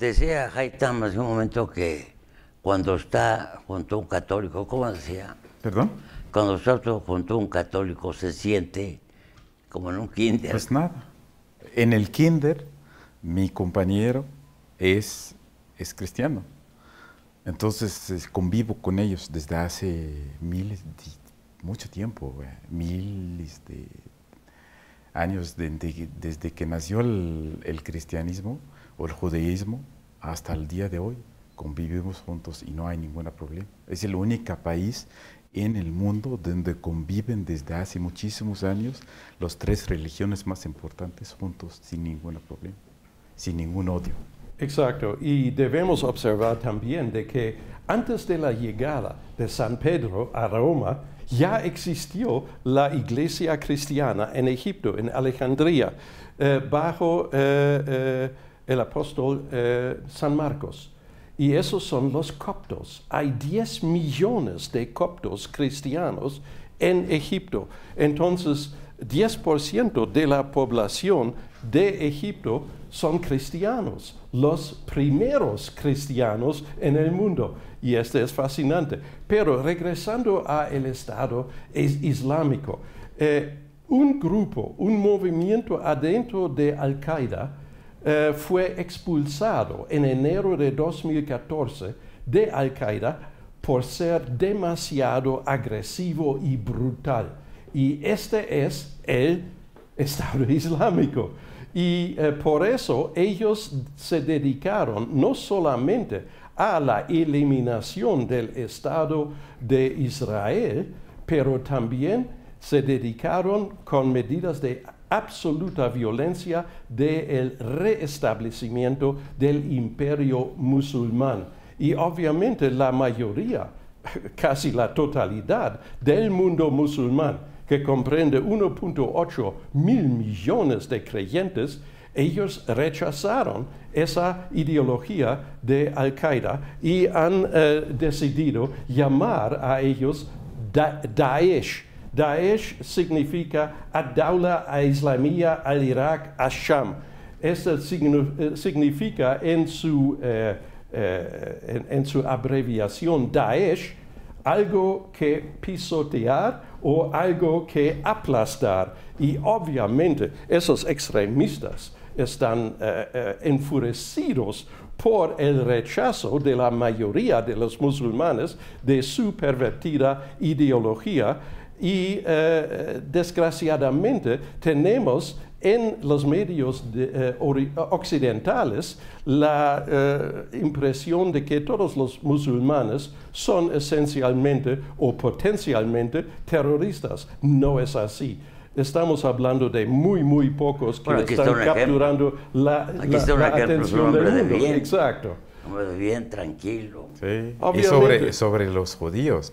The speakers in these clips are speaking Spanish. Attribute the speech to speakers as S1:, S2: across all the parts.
S1: Decía Jaitama hace un momento que cuando está junto a un católico, ¿cómo decía? ¿Perdón? Cuando está junto a un católico se siente como en un kinder. Pues nada. En el kinder, mi compañero es, es cristiano. Entonces convivo con ellos desde hace miles, de, mucho tiempo, eh, miles de años desde que nació el cristianismo o el judaísmo hasta el día de hoy convivimos juntos y no hay ningún problema. Es el único país en el mundo donde conviven desde hace muchísimos años las tres religiones más importantes juntos sin ningún problema, sin ningún odio.
S2: Exacto, y debemos observar también de que antes de la llegada de San Pedro a Roma, ya existió la iglesia cristiana en Egipto, en Alejandría, eh, bajo eh, eh, el apóstol eh, San Marcos. Y esos son los coptos. Hay 10 millones de coptos cristianos en Egipto. Entonces, 10% de la población de Egipto son cristianos, los primeros cristianos en el mundo. Y esto es fascinante. Pero regresando al Estado islámico, eh, un grupo, un movimiento adentro de Al-Qaeda, eh, fue expulsado en enero de 2014 de Al-Qaeda por ser demasiado agresivo y brutal. Y este es el Estado Islámico. Y eh, por eso ellos se dedicaron no solamente a la eliminación del Estado de Israel, pero también se dedicaron con medidas de absoluta violencia del reestablecimiento del imperio musulmán. Y obviamente la mayoría, casi la totalidad del mundo musulmán, que comprende 1.8 mil millones de creyentes, ellos rechazaron esa ideología de Al-Qaeda y han eh, decidido llamar a ellos Daesh Daesh significa a daula a islamía al Irak a sham Esto eh, significa eh, eh, en su, abreviación Daesh algo que pisotear o algo que aplastar. Y obviamente esos extremistas están enfurecidos por el rechazo de la mayoría de los musulmanes de su pervertida ideología y eh, eh, desgraciadamente tenemos en los medios eh, occidentales la impresión de que todos los musulmanes son esencialmente o potencialmente terroristas. No es así. Estamos hablando de muy, muy pocos que están capturando la, la, atención del mundo. Exacto. Hombre bien tranquilo. Y
S1: sobre los judíos.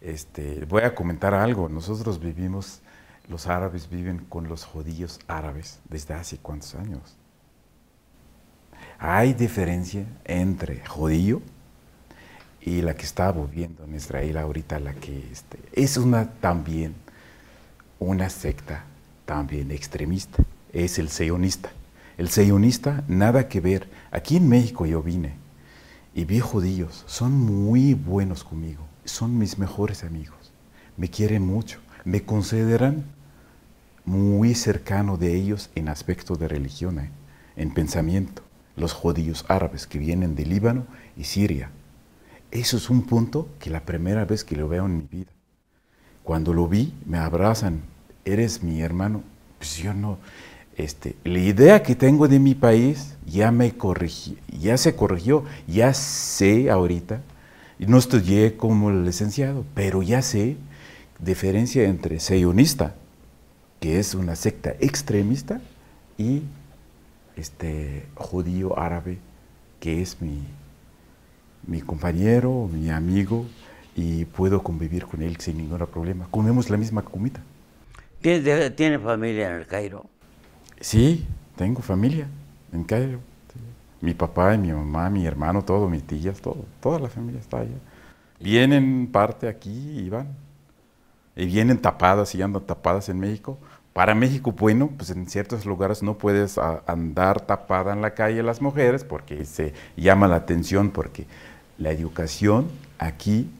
S1: Este, voy a comentar algo. Nosotros vivimos, los árabes viven con los judíos árabes desde hace cuántos años. Hay diferencia entre judío y la que está viviendo en Israel ahorita, la que este, es una también, una secta también extremista, es el sionista. El sionista, nada que ver. Aquí en México yo vine y vi judíos, son muy buenos conmigo, son mis mejores amigos, me quieren mucho, me consideran muy cercano de ellos en aspecto de religión, ¿eh? en pensamiento, los judíos árabes que vienen de Líbano y Siria. Eso es un punto que la primera vez que lo veo en mi vida. Cuando lo vi, me abrazan, eres mi hermano. Pues yo no, este, la idea que tengo de mi país ya me corrigió, ya se corrigió, ya sé ahorita no estudié como el licenciado, pero ya sé diferencia entre sionista, que es una secta extremista, y este judío árabe, que es mi, mi compañero, mi amigo, y puedo convivir con él sin ningún problema. Comemos la misma comida. ¿Tiene, ¿Tiene, familia en el Cairo? Sí, tengo familia en Cairo. Mi papá y mi mamá, mi hermano, todo, mis tías, todo, toda la familia está allá. Vienen parte aquí y van. Y vienen tapadas y andan tapadas en México. Para México, bueno, pues en ciertos lugares no puedes andar tapada en la calle las mujeres porque se llama la atención, porque la educación aquí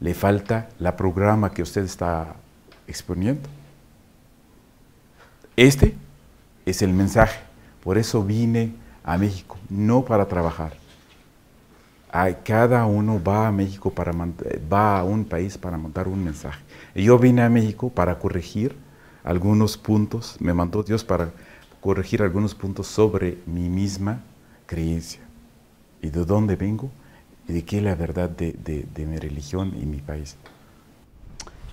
S1: le falta la programa que usted está exponiendo. Este es el mensaje. Por eso vine a México, no para trabajar. cada uno va a México para va a un país para mandar un mensaje. Yo vine a México para corregir algunos puntos, me mandó Dios para corregir algunos puntos sobre mi misma creencia y de dónde vengo y de qué es la verdad de, de, mi religión y mi país.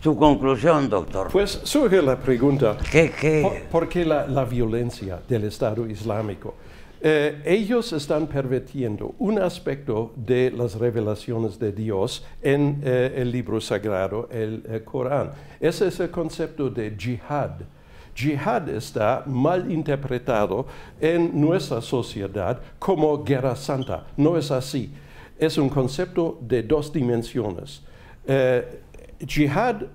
S2: Su conclusión, doctor. Pues surge la pregunta, ¿Qué, qué? ¿por, qué la, la violencia del Estado Islámico? Eh, ellos están pervertiendo un aspecto de las revelaciones de Dios en eh, el libro sagrado, el, eh, Corán. Ese es el concepto de jihad. Jihad está mal interpretado en nuestra sociedad como guerra santa. No es así. Es un concepto de dos dimensiones. jihad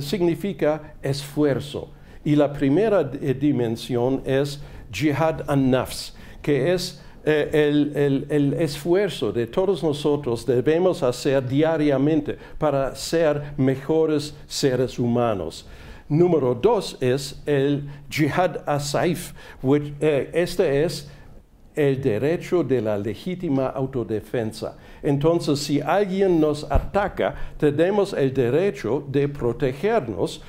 S2: significa esfuerzo. Y la primera dimensión es jihad an-nafs que es eh, el, esfuerzo de todos nosotros debemos hacer diariamente para ser mejores seres humanos. Número dos es el jihad asaif. Eh, este es el derecho de la legítima autodefensa. Entonces, si alguien nos ataca, tenemos el derecho de protegernos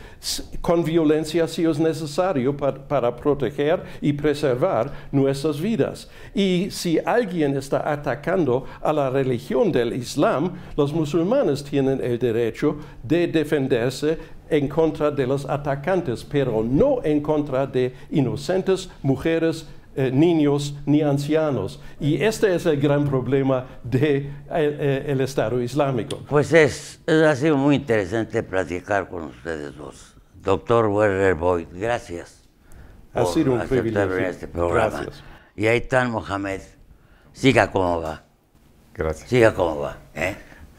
S2: con violencia si es necesario para, proteger y preservar nuestras vidas. Y si alguien está atacando a la religión del Islam, los musulmanes tienen el derecho de defenderse en contra de los atacantes, pero no en contra de inocentes, mujeres, eh, niños ni ancianos. Y este es el gran problema del de, eh, eh, el Estado Islámico. Pues es, ha sido muy
S1: interesante platicar con ustedes dos. Doctor Werner Boyd, gracias. Ha sido un privilegio. Este programa. Y ahí está Mohamed. Siga como va. Gracias. Siga como va.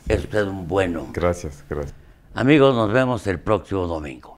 S1: Es usted un bueno. Gracias, gracias. Amigos, nos vemos el próximo domingo.